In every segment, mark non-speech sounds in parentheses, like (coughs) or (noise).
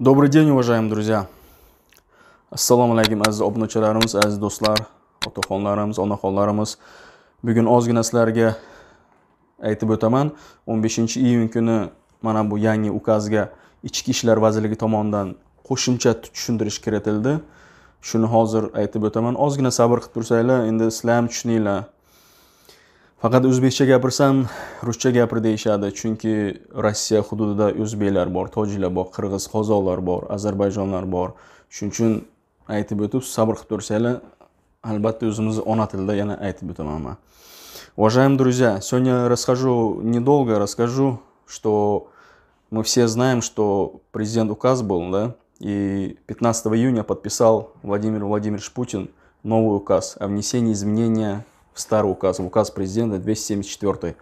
Добрый день, уважаемые друзья. Ассаламу алейкум, аз обночарарамыз, аз достлар, отохонларамыз, онохонларамыз. Бүгін озгін асларге айтып өтаман. 15 июнь күні мана бу яңи указга ички ішлер вазилиги томандан қошымча түшіндіріш керетілді. Шуны хозыр айтып өтаман. Озгіна сабыр қытпурсайла, енді сләм түшінейла. faqat o'zbekcha gapirsam ruscha gapir deyishadi chunki rossiya hududida o'zbeklar bor tojiklar bor qirg'iz qozoqlar bor ozarbayjonlar bor shuning uchun aytib o'tib sabr qilib tursanglar albatta o'zimizni ona tilida yana aytib o'taman man уважаемые друзья сегодня расскажу недолго расскажу что мы все знаем что президент указ был да и 15 июня подписал Владимир Владимирович Путин новый указ о внесении изменения старый указ, указ президента 274.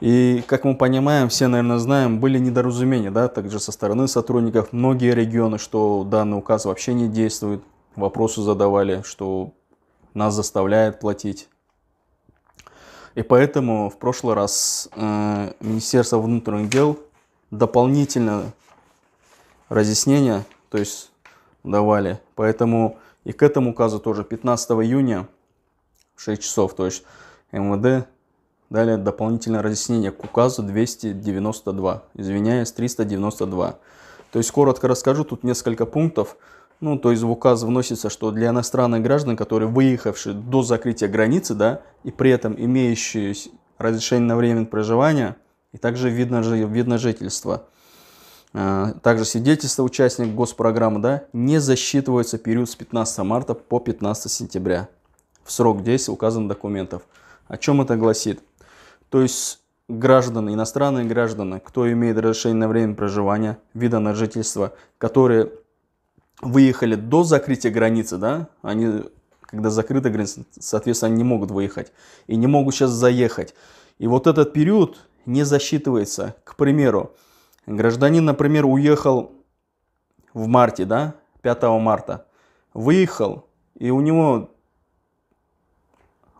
И, как мы понимаем, все, наверное, знаем, были недоразумения, да, также со стороны сотрудников. Многие регионы, что данный указ вообще не действует, вопросы задавали, что нас заставляет платить. И поэтому в прошлый раз э, Министерство внутренних дел дополнительно разъяснения, то есть давали. Поэтому и к этому указу тоже 15 июня 6 часов, то есть МВД далее дополнительное разъяснение к указу 292, извиняюсь, 392. То есть коротко расскажу, тут несколько пунктов. Ну, то есть в указ вносится, что для иностранных граждан, которые выехавшие до закрытия границы, да, и при этом имеющие разрешение на временное проживание, и также видно, видно жительство, а, также свидетельство участников госпрограммы, да, не засчитывается период с 15 марта по 15 сентября в срок действия указанных документов. О чем это гласит? То есть граждане, иностранные граждане, кто имеет разрешение на время проживания, вида на жительство, которые выехали до закрытия границы, да, они, когда закрыта граница, соответственно, они не могут выехать и не могут сейчас заехать. И вот этот период не засчитывается. К примеру, гражданин, например, уехал в марте, да, 5 марта, выехал, и у него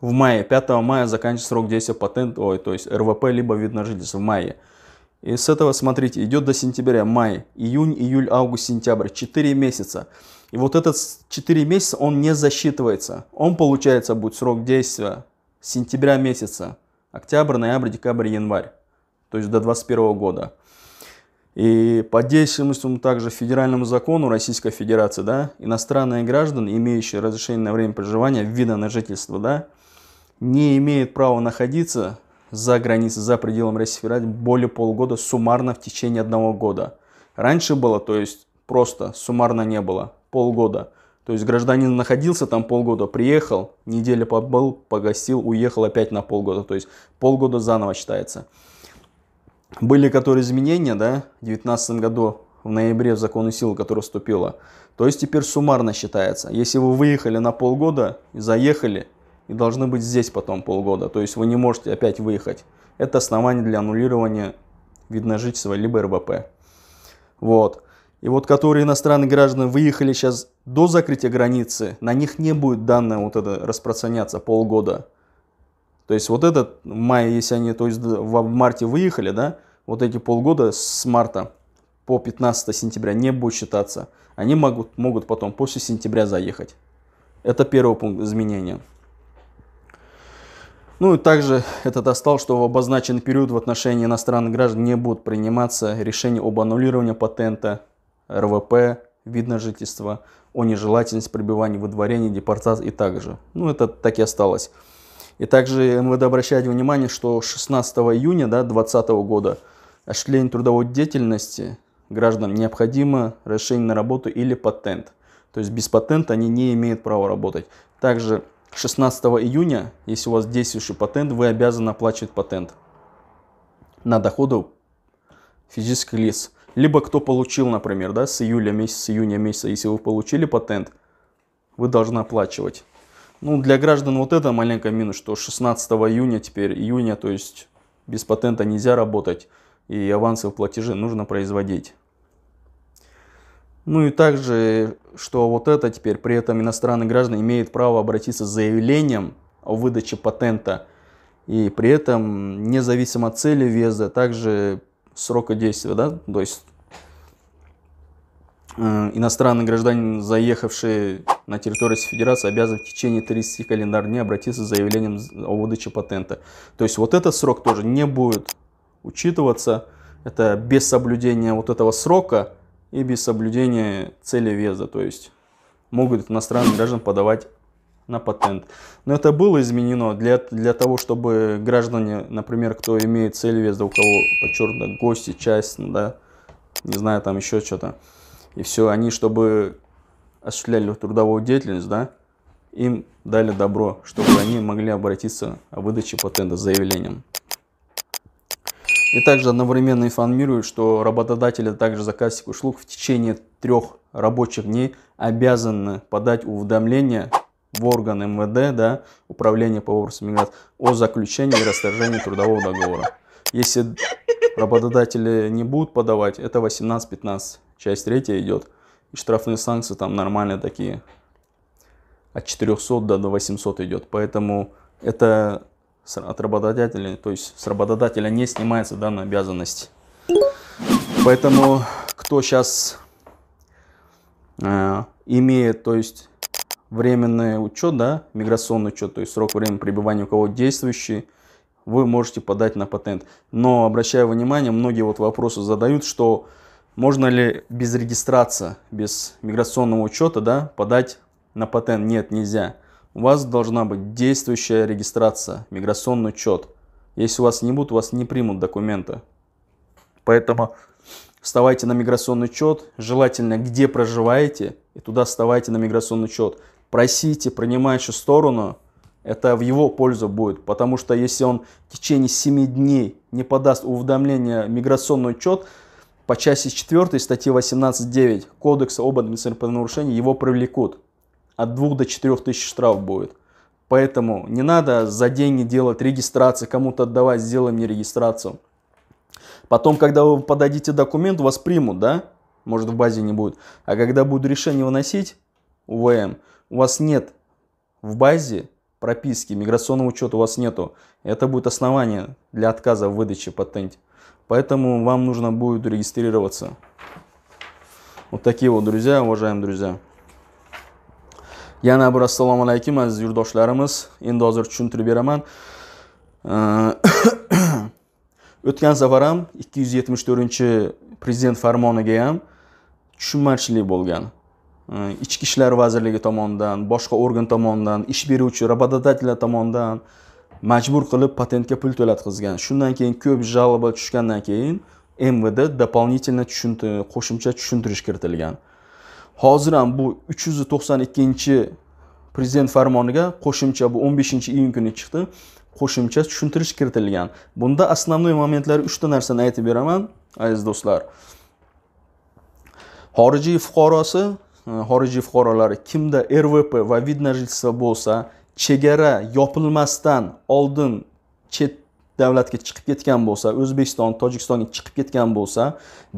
в мае, 5 мая заканчивается срок действия патента, ой, то есть РВП, либо вид на жительство в мае. И с этого, смотрите, идет до сентября, май, июнь, июль, август, сентябрь, 4 месяца. И вот этот 4 месяца, он не засчитывается. Он, получается, будет срок действия с сентября месяца, октябрь, ноябрь, декабрь, январь, то есть до 2021 года. И по действующему также федеральному закону Российской Федерации, да, иностранные граждане, имеющие разрешение на время проживания, вида на жительство, да, не имеет права находиться за границей, за пределом России Федерации более полугода суммарно в течение одного года. Раньше было, то есть просто суммарно не было, полгода. То есть гражданин находился там полгода, приехал, неделя побыл, погостил, уехал опять на полгода. То есть полгода заново считается. Были которые изменения, да, в 2019 году в ноябре в законную силу, которая вступила. То есть теперь суммарно считается. Если вы выехали на полгода, заехали, и должны быть здесь потом полгода. То есть вы не можете опять выехать. Это основание для аннулирования видно жительства либо РБП. Вот. И вот которые иностранные граждане выехали сейчас до закрытия границы, на них не будет данное вот это распространяться полгода. То есть вот этот в если они то есть в марте выехали, да, вот эти полгода с марта по 15 сентября не будет считаться. Они могут, могут потом после сентября заехать. Это первый пункт изменения. Ну и также это достал, что в обозначенный период в отношении иностранных граждан не будут приниматься решения об аннулировании патента, РВП, вид на жительство, о нежелательности пребывания, выдворении, депортации и также. Ну это так и осталось. И также МВД обращает внимание, что 16 июня да, 2020 года осуществление трудовой деятельности гражданам необходимо решение на работу или патент. То есть без патента они не имеют права работать. Также 16 июня, если у вас действующий патент, вы обязаны оплачивать патент на доходы физических лиц. Либо кто получил, например, да, с июля месяца, с июня месяца, если вы получили патент, вы должны оплачивать. Ну, для граждан вот это маленькая минус, что 16 июня теперь, июня, то есть без патента нельзя работать, и авансовые платежи нужно производить. Ну и также, что вот это теперь, при этом иностранный граждан имеет право обратиться с заявлением о выдаче патента. И при этом, независимо от цели визы также срока действия, да, то есть э, иностранный гражданин, заехавший на территорию Федерации, обязан в течение 30 календарных дней обратиться с заявлением о выдаче патента. То есть вот этот срок тоже не будет учитываться. Это без соблюдения вот этого срока – и без соблюдения цели веза, то есть могут иностранным граждан подавать на патент. Но это было изменено для, для того, чтобы граждане, например, кто имеет цель везда, у кого подчеркнуто гости, часть, ну да, не знаю, там еще что-то, и все, они, чтобы осуществляли трудовую деятельность, да, им дали добро, чтобы они могли обратиться о выдаче патента с заявлением. И также одновременно информирует, что работодатели, а также заказчик услуг в течение трех рабочих дней обязаны подать уведомление в орган МВД, да, Управление по вопросам миграции, о заключении и расторжении трудового договора. Если работодатели не будут подавать, это 18-15, часть третья идет. И штрафные санкции там нормальные такие, от 400 до 800 идет. Поэтому это от работодателя, то есть с работодателя не снимается данная обязанность. Поэтому кто сейчас э, имеет, то есть временный учет, да, миграционный учет, то есть срок времени пребывания у кого действующий, вы можете подать на патент. Но обращаю внимание, многие вот вопросы задают, что можно ли без регистрации, без миграционного учета, да, подать на патент? Нет, нельзя. У вас должна быть действующая регистрация, миграционный учет. Если у вас не будут, у вас не примут документы. Поэтому вставайте на миграционный учет, желательно где проживаете, и туда вставайте на миграционный учет. Просите принимающую сторону, это в его пользу будет, потому что если он в течение 7 дней не подаст уведомление миграционный учет, по части 4 статьи 18.9 Кодекса об административном правонарушении его привлекут от 2 до 4 тысяч штраф будет. Поэтому не надо за деньги делать регистрации, кому-то отдавать, сделай мне регистрацию. Потом, когда вы подадите документ, вас примут, да? Может, в базе не будет. А когда будут решение выносить, УВМ, у вас нет в базе прописки, миграционного учета у вас нету. Это будет основание для отказа в выдаче патенте. Поэтому вам нужно будет регистрироваться. Вот такие вот, друзья, уважаемые друзья. yana bir assalomu alaykum aziz yurtdoshlarimiz endi hozir tushuntirib beraman (coughs) o'tgan safar ham ikki yuz yetmish to'rtinchi prezident farmoniga ham tushunmovchilik bo'lgan ichki ishlar vazirligi tomonidan boshqa organ tomonidan ish beruvchi работодатель tomonidan majbur qilib patentga pul to'latqizgan shundan keyin ko'p jaloba tushgandan keyin mvd дополнительно qo'shimcha tushuntirish kiritilgan hozir ham bu 392 prezident farmoniga qo'shimcha bu 15 iyun kuni chiqdi qo'shimcha tushuntirish kiritilgan bunda основной momentlar 3 ta narsani aytib beraman aziz do'stlar xorijiy fuqarosi e, xorijiy fuqarolari kimda rvp va vid na жительство bo'lsa chegara yopilmasdan oldin chet davlatga chiqib ketgan bo'lsa o'zbekiston tojikistonga chiqib ketgan bo'lsa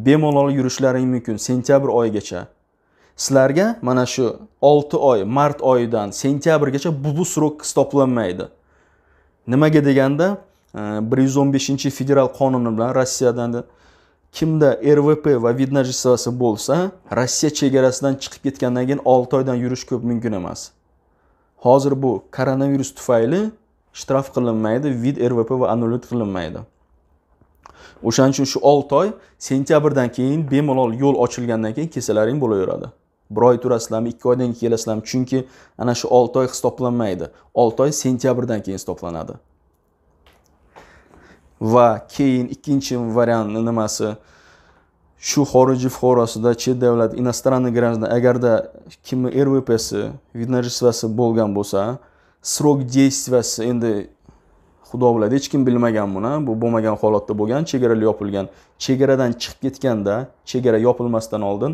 bemalol yurishlari mumkin sentyabr oyigacha sizlarga mana shu 6 oy mart oyidan sentyabrgacha bu, bu срок hisoblanmaydi nimaga deganda 115 e, federal qonuni bilan rossiyadan kimda rvp va vid najisasi bo'lsa rossiya chegarasidan chiqib ketgandan keyin 6 oydan yurish ko'p mumkin emas hozir bu koronavirus tufayli shtraf qilinmaydi vid rvp va annulyat qilinmaydi o'shaning uchun shu 6 oy sentyabrdan keyin bemalol yo'l ochilgandan keyin kelsalaring bo'laveradi bir oy turasizlarmi ikki oydan keyin kelasizlarmi chunki ana shu olti oy hisoblanmaydi olti oy sentyabrdan keyin hisoblanadi va keyin ikkinchi variant nimasi shu xorijiy fuqarosida chet davlat иностранный граждан agarda kimni rvpsi виднорождествоsi bo'lgan bo'lsa срок действиясi endi xudo biladi hech kim bilmagan buni bu bo'lmagan holatda bo'lgan chegaralar yopilgan chegaradan chiqib ketganda chegara yopilmasdan oldin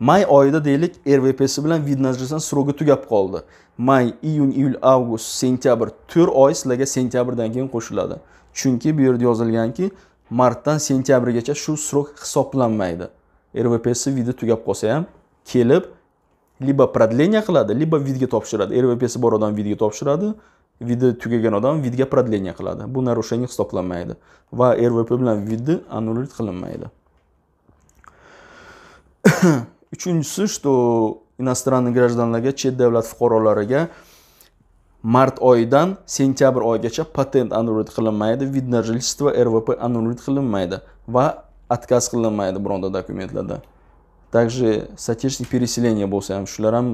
may oyida deylik rvpsi bilan vidnajdan сроgi tugab qoldi may iyun iyul avgust sentyabr to'rt oy sizlarga sentyabrdan keyin qo'shiladi chunki bu yerda yozilganki martdan sentyabrgacha shu срок hisoblanmaydi rvpsi vidi tugab qolsa ham kelib libo продление qiladi libo vidga topshiradi rvpsi bor odam vidga topshiradi vidi tugagan odam vidga продление qiladi bu нарушение hisoblanmaydi va rvp bilan vidni annulit qilinmaydi (clears throat) uchinchisi что иностранный гражданlarga chet davlat fuqarolariga mart oyidan sentyabr oyigacha patent annulit qilinmaydi видножительство rvp annulit qilinmaydi va отказ qilinmaydi bironta dokumentlarda также сатирчный переселение bo'lsa ham shular ham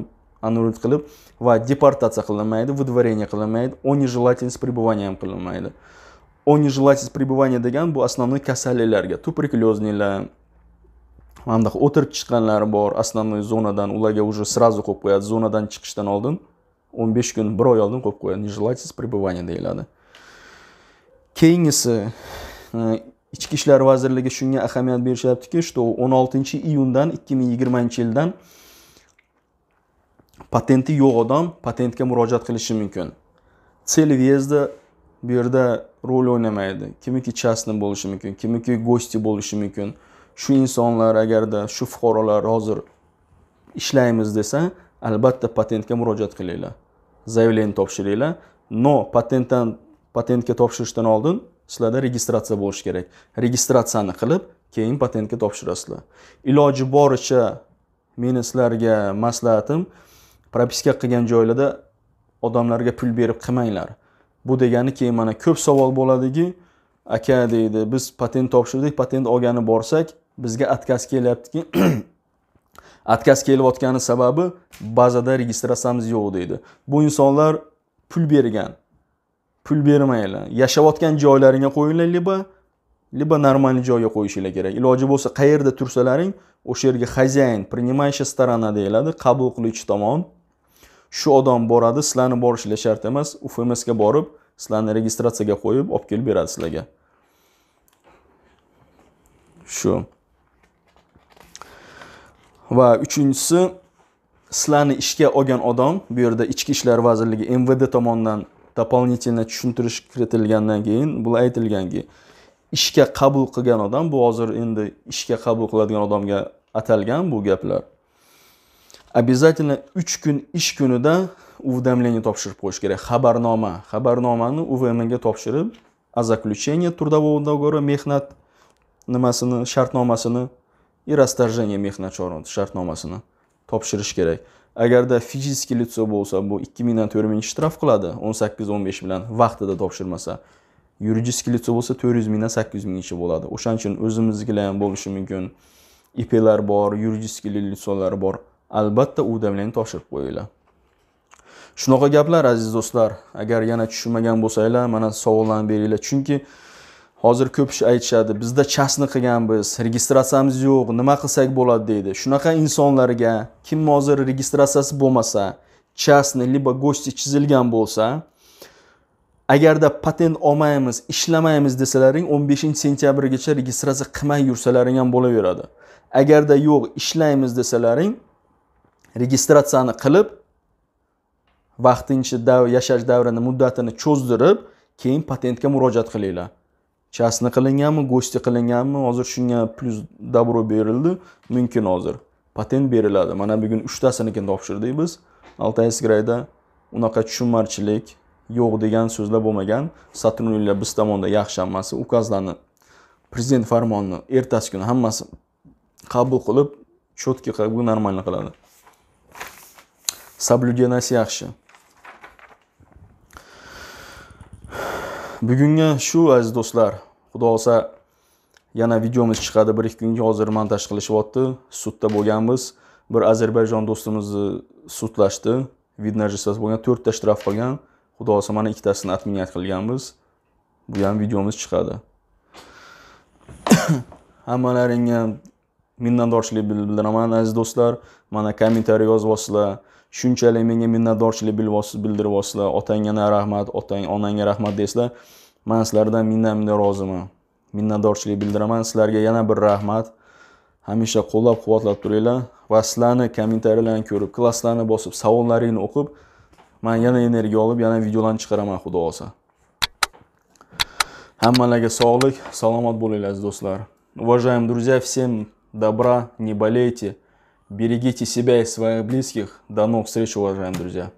annulit qilib va deportatsiya qilinmaydi выдворение qilinmaydi о нежелательность пребывания ham qilinmaydi о нежелательность пребывания degan bu основной kasalliklarga tuberkulyoznilar mandaq o'tirib chiqqanlari bor основной zonadan ularga уже сразу qo'yib qo'yadi zonadan chiqishdan oldin 15 kun bir oy oldin qo'yib qo'yadi нежелательность пребывания deyiladi keyingisi e, ichki ishlar vazirligi shunga ahamiyat berishyaptiki что 16 iyundan 2020 yildan patenti yo'q odam patentga murojaat qilishi mumkin цель въезда bu yerda rol o'ynamaydi kimiki частный bo'lishi mumkin kimiki гости bo'lishi mumkin shu insonlar agarda shu fuqarolar hozir ishlaymiz desa albatta patentga murojaat qilinglar заявление topshiringlar no patentdan patentga topshirishdan oldin sizlarda registratsiya bo'lishi kerak registratsiyani qilib keyin patentga topshirasizlar iloji boricha meni sizlarga maslahatim propiska qilgan joylarda odamlarga pul berib qilmanglar bu degani keyin mana ko'p savol bo'ladiki aka deydi biz patent topshirdik patent olgani borsak bizga atkaz kelyaptiki (clears throat) atkaz kelayotgani sababi bazada registratsiyamiz yo'q deydi bu insonlar pul bergan pul bermanglar yashayotgan joylaringga qo'yinglar либо либо нормальный joyga qo'yishinglar kerak iloji bo'lsa qayerda tursalaring o'sha yerga хозяин принимающая сторона deyiladi qabul qiluvchi tomon shu odam boradi sizlarni borishinglar shart emas ufmsga borib sizlarni registratsiyaga qo'yib olib kelib beradi sizlarga shu va uchinchisi sizlarni ishga olgan odam bu yerda ichki ishlar vazirligi mvd tomonidan дополнительно tushuntirish kiritilgandan keyin bu aytilganki ishga qabul qilgan odam bu hozir endi ishga qabul qiladigan odamga atalgan bu gaplar обязательно uch kun ish kunida уведомление topshirib qo'yish kerak xabarnoma xabarnomani uvmga topshirib о заключении трудового договора mehnat nimasini shartnomasini и расторжение mehnat shartnomasini topshirish kerak agarda fiziskiy litso bo'lsa bu 2000 mingdan 4000 ming shtraf qiladi 18-15 bilan vaqtida topshirmasa yuridiskiy litso bo'lsa 400 mingdan 800 Ошон bo'ladi o'shaning uchun o'zimiznikilar ham bo'lishi mumkin iplar bor yuridiskiy litsolar bor albatta uwdamlarni topshirib qo'yinglar shunaqa gaplar aziz do'stlar agar yana tushunmagan bo'lsanglar mana savollarni beringlar chunki hozir ko'p kishi aytishadi bizda chasni qilganmiz registratsiyamiz yo'q nima qilsak bo'ladi deydi shunaqa insonlarga kim hozir registratsiyasi bo'lmasa chasni либо gosti chizilgan bo'lsa agarda patent olmaymiz ishlamaymiz desalaring 15 sentyabrgacha registratsiya qilmay yursalaring ham bo'laveradi agarda yo'q ishlaymiz desalaring registratsiyani qilib vaqtincha dav yashash davrini muddatini cho'zdirib keyin patentga murojaat qilinglar chastni qilinganmi go'shti qilinganmi hozir shunga plyus добро berildi mumkin hozir patent beriladi mana bugun uchtasinikini topshirdik biz altay altaisgrayda unaqa tushunmarchilik yo'q degan so'zlar bo'lmagan сотрудниклар biz tomonda yaxshi hammasi ukazlarni prezident farmonini ertasi kuni hammasi qabul qilib четкий как бы нормально qiladi соблюденияsi yaxshi bugunga shu aziz do'stlar xudo xohlasa yana videomiz chiqadi bir ikki kunga hozir montaj qilishyapti sudda bo'lganmiz bir ozarbayjon do'stimizni e, sudlashdi vidnajistasi bo'lgan ta shtraf qilgan xudo olsa mana ikkitasini отменять qilganmiz bu ham videomiz chiqadi (coughs) hammalaringga minnatdorchilik bildiraman aziz do'stlar mana kommentariy yozyapsizlar shunchalik menga minnatdorchilik bildiryapsizlar otangga rahmat otang onangga rahmat deysizlar man sizlardan minnamda roziman minnatdorchilik bildiraman sizlarga yana bir rahmat hamisha qo'llab quvvatlab turinglar va sizlarni kommentariyalarni ko'rib klasslarni bosib savollaringni o'qib man yana energiya olib yana videolarni chiqaraman xudo xohlasa Hammalarga sog'lik, salomat bo'linglar aziz do'stlar. Уважаемые друзья, всем добра, не болейте, берегите себя и своих близких. До новых встреч, уважаемые друзья.